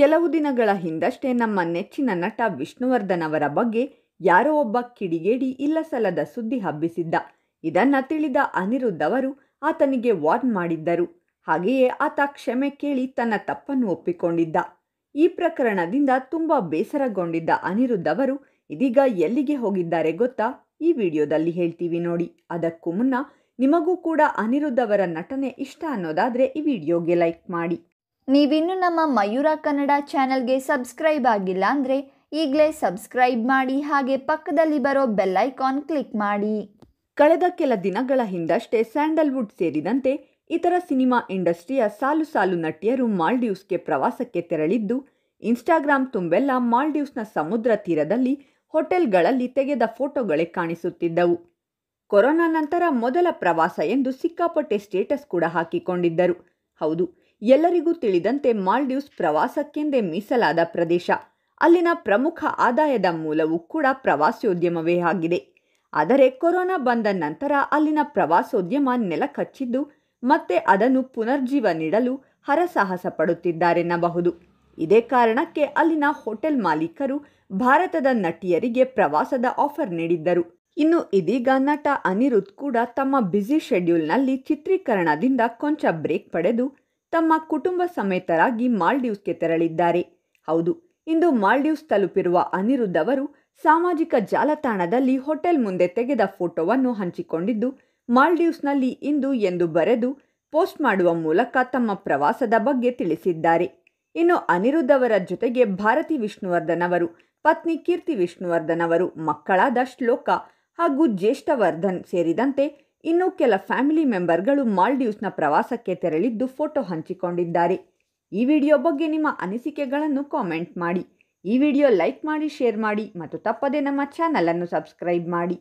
ಕೆಲವು ದಿನಗಳ ಹಿಂದಷ್ಟೇ ನಮ್ಮ ನೆಚ್ಚಿನ ನಟ ವಿಷ್ಣುವರ್ಧನ್ ಅವರ ಬಗ್ಗೆ ಯಾರೋ ಒಬ್ಬ ಕಿಡಿಗೇಡಿ ಇಲ್ಲ ಸುದ್ದಿ ಹಬ್ಬಿಸಿದ್ದ ಇದನ್ನ ತಿಳಿದ ಅನಿರುದ್ಧ್ ಅವರು ಆತನಿಗೆ ವಾರ್ನ್ ಮಾಡಿದ್ದರು ಹಾಗೆಯೇ ಆತ ಕ್ಷಮೆ ಕೇಳಿ ತನ್ನ ತಪ್ಪನ್ನು ಒಪ್ಪಿಕೊಂಡಿದ್ದ ಈ ಪ್ರಕರಣದಿಂದ ತುಂಬ ಬೇಸರಗೊಂಡಿದ್ದ ಅನಿರುದ್ಧ್ ಅವರು ಇದೀಗ ಎಲ್ಲಿಗೆ ಹೋಗಿದ್ದಾರೆ ಗೊತ್ತಾ ಈ ವಿಡಿಯೋದಲ್ಲಿ ಹೇಳ್ತೀವಿ ನೋಡಿ ಅದಕ್ಕೂ ಮುನ್ನ ನಿಮಗೂ ಕೂಡ ಅನಿರುದ್ಧ್ ಅವರ ನಟನೆ ಇಷ್ಟ ಅನ್ನೋದಾದರೆ ಈ ವಿಡಿಯೋಗೆ ಲೈಕ್ ಮಾಡಿ ನೀವಿನ್ನು ನಮ್ಮ ಮಯೂರ ಕನ್ನಡ ಚಾನೆಲ್ಗೆ ಸಬ್ಸ್ಕ್ರೈಬ್ ಆಗಿಲ್ಲ ಅಂದರೆ ಈಗಲೇ ಸಬ್ಸ್ಕ್ರೈಬ್ ಮಾಡಿ ಹಾಗೆ ಪಕ್ಕದಲ್ಲಿ ಬರೋ ಬೆಲ್ಲೈಕಾನ್ ಕ್ಲಿಕ್ ಮಾಡಿ ಕಳೆದ ಕೆಲ ದಿನಗಳ ಹಿಂದಷ್ಟೇ ಸ್ಯಾಂಡಲ್ವುಡ್ ಸೇರಿದಂತೆ ಇತರ ಸಿನಿಮಾ ಇಂಡಸ್ಟ್ರಿಯ ಸಾಲು ಸಾಲು ನಟಿಯರು ಮಾಲ್ಡೀವ್ಸ್ಗೆ ಪ್ರವಾಸಕ್ಕೆ ತೆರಳಿದ್ದು ಇನ್ಸ್ಟಾಗ್ರಾಮ್ ತುಂಬೆಲ್ಲ ಮಾಲ್ಡೀವ್ಸ್ನ ಸಮುದ್ರ ತೀರದಲ್ಲಿ ಹೋಟೆಲ್ಗಳಲ್ಲಿ ತೆಗೆದ ಫೋಟೋಗಳೇ ಕಾಣಿಸುತ್ತಿದ್ದವು ಕೊರೋನಾ ನಂತರ ಮೊದಲ ಪ್ರವಾಸ ಎಂದು ಸಿಕ್ಕಾಪಟ್ಟೆ ಸ್ಟೇಟಸ್ ಕೂಡ ಹಾಕಿಕೊಂಡಿದ್ದರು ಹೌದು ಎಲ್ಲರಿಗೂ ತಿಳಿದಂತೆ ಮಾಲ್ಡೀವ್ಸ್ ಪ್ರವಾಸಕ್ಕೆಂದೇ ಮೀಸಲಾದ ಪ್ರದೇಶ ಅಲ್ಲಿನ ಪ್ರಮುಖ ಆದಾಯದ ಮೂಲವೂ ಕೂಡ ಪ್ರವಾಸೋದ್ಯಮವೇ ಆಗಿದೆ ಆದರೆ ಕೊರೋನಾ ಬಂದ ನಂತರ ಅಲ್ಲಿನ ಪ್ರವಾಸೋದ್ಯಮ ನೆಲಕಚ್ಚಿದ್ದು ಮತ್ತೆ ಅದನ್ನು ಪುನರ್ಜೀವ ನೀಡಲು ಹರಸಾಹಸ ಪಡುತ್ತಿದ್ದಾರೆನ್ನಬಹುದು ಇದೇ ಕಾರಣಕ್ಕೆ ಅಲ್ಲಿನ ಹೋಟೆಲ್ ಮಾಲೀಕರು ಭಾರತದ ನಟಿಯರಿಗೆ ಪ್ರವಾಸದ ಆಫರ್ ನೀಡಿದ್ದರು ಇನ್ನು ಇದೀಗ ನಟ ಅನಿರುದ್ಧ್ ಕೂಡ ತಮ್ಮ ಬ್ಯುಸಿ ಶೆಡ್ಯೂಲ್ನಲ್ಲಿ ಚಿತ್ರೀಕರಣದಿಂದ ಕೊಂಚ ಬ್ರೇಕ್ ಪಡೆದು ತಮ್ಮ ಕುಟುಂಬ ಸಮೇತರಾಗಿ ಮಾಲ್ಡೀವ್ಸ್ಗೆ ತೆರಳಿದ್ದಾರೆ ಹೌದು ಇಂದು ಮಾಲ್ಡೀವ್ಸ್ ತಲುಪಿರುವ ಅನಿರುದ್ಧ ಅವರು ಸಾಮಾಜಿಕ ಜಾಲತಾಣದಲ್ಲಿ ಹೋಟೆಲ್ ಮುಂದೆ ತೆಗೆದ ಫೋಟೋವನ್ನು ಹಂಚಿಕೊಂಡಿದ್ದು ಮಾಲ್ಡೀವ್ಸ್ನಲ್ಲಿ ಇಂದು ಎಂದು ಬರೆದು ಪೋಸ್ಟ್ ಮಾಡುವ ಮೂಲಕ ತಮ್ಮ ಪ್ರವಾಸದ ಬಗ್ಗೆ ತಿಳಿಸಿದ್ದಾರೆ ಇನ್ನು ಅನಿರುದ್ಧ್ ಅವರ ಜೊತೆಗೆ ಭಾರತಿ ವಿಷ್ಣುವರ್ಧನ್ ಅವರು ಪತ್ನಿ ಕೀರ್ತಿ ವಿಷ್ಣುವರ್ಧನ್ ಅವರು ಮಕ್ಕಳಾದ ಶ್ಲೋಕ ಹಾಗೂ ಜ್ಯೇಷ್ಠವರ್ಧನ್ ಸೇರಿದಂತೆ ಇನ್ನು ಕೆಲ ಫ್ಯಾಮಿಲಿ ಮೆಂಬರ್ಗಳು ಮಾಲ್ಡೀವ್ಸ್ನ ಪ್ರವಾಸಕ್ಕೆ ತೆರಳಿದ್ದು ಫೋಟೋ ಹಂಚಿಕೊಂಡಿದ್ದಾರೆ ಈ ವಿಡಿಯೋ ಬಗ್ಗೆ ನಿಮ್ಮ ಅನಿಸಿಕೆಗಳನ್ನು ಕಾಮೆಂಟ್ ಮಾಡಿ ಈ ವಿಡಿಯೋ ಲೈಕ್ ಮಾಡಿ ಶೇರ್ ಮಾಡಿ ಮತ್ತು ತಪ್ಪದೇ ನಮ್ಮ ಚಾನಲನ್ನು ಸಬ್ಸ್ಕ್ರೈಬ್ ಮಾಡಿ